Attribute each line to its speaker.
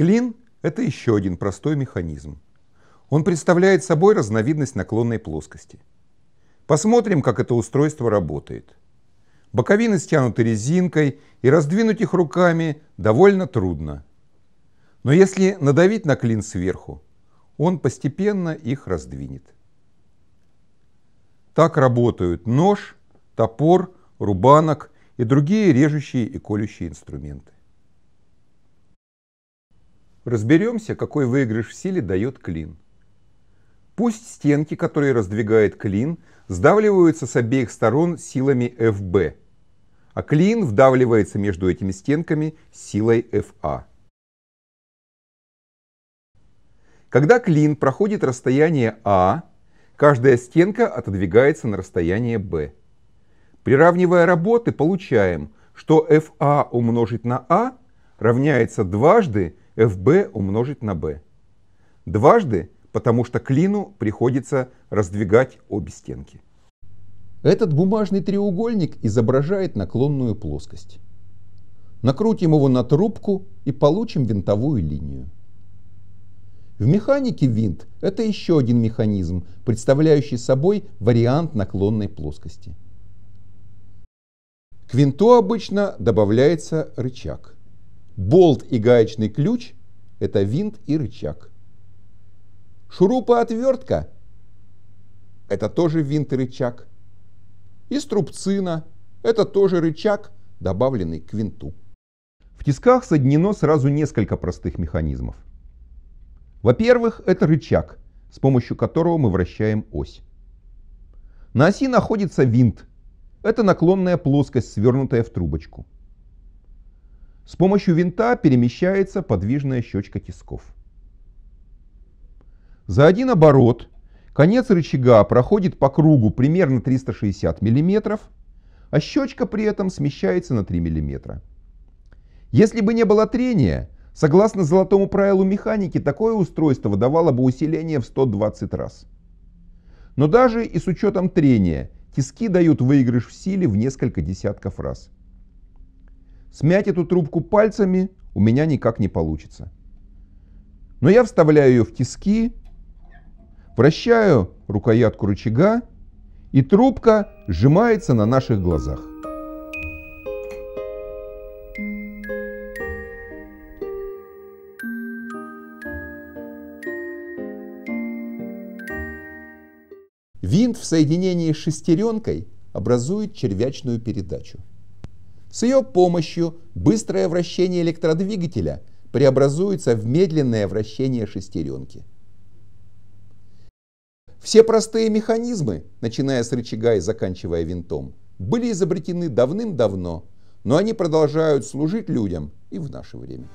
Speaker 1: Клин – это еще один простой механизм. Он представляет собой разновидность наклонной плоскости. Посмотрим, как это устройство работает. Боковины стянуты резинкой, и раздвинуть их руками довольно трудно. Но если надавить на клин сверху, он постепенно их раздвинет. Так работают нож, топор, рубанок и другие режущие и колющие инструменты. Разберемся, какой выигрыш в силе дает клин. Пусть стенки, которые раздвигает клин, сдавливаются с обеих сторон силами FB, а клин вдавливается между этими стенками силой FA. А. Когда клин проходит расстояние А, каждая стенка отодвигается на расстояние Б. Приравнивая работы, получаем, что FA а умножить на А равняется дважды fb умножить на b. Дважды, потому что клину приходится раздвигать обе стенки. Этот бумажный треугольник изображает наклонную плоскость. Накрутим его на трубку и получим винтовую линию. В механике винт – это еще один механизм, представляющий собой вариант наклонной плоскости. К винту обычно добавляется рычаг – Болт и гаечный ключ – это винт и рычаг. Шуруп и – это тоже винт и рычаг. И струбцина – это тоже рычаг, добавленный к винту. В тисках соединено сразу несколько простых механизмов. Во-первых, это рычаг, с помощью которого мы вращаем ось. На оси находится винт. Это наклонная плоскость, свернутая в трубочку. С помощью винта перемещается подвижная щечка тисков. За один оборот конец рычага проходит по кругу примерно 360 мм, а щечка при этом смещается на 3 мм. Если бы не было трения, согласно золотому правилу механики, такое устройство давало бы усиление в 120 раз. Но даже и с учетом трения, тиски дают выигрыш в силе в несколько десятков раз – Смять эту трубку пальцами у меня никак не получится. Но я вставляю ее в тиски, вращаю рукоятку рычага, и трубка сжимается на наших глазах. Винт в соединении с шестеренкой образует червячную передачу. С ее помощью быстрое вращение электродвигателя преобразуется в медленное вращение шестеренки. Все простые механизмы, начиная с рычага и заканчивая винтом, были изобретены давным-давно, но они продолжают служить людям и в наше время.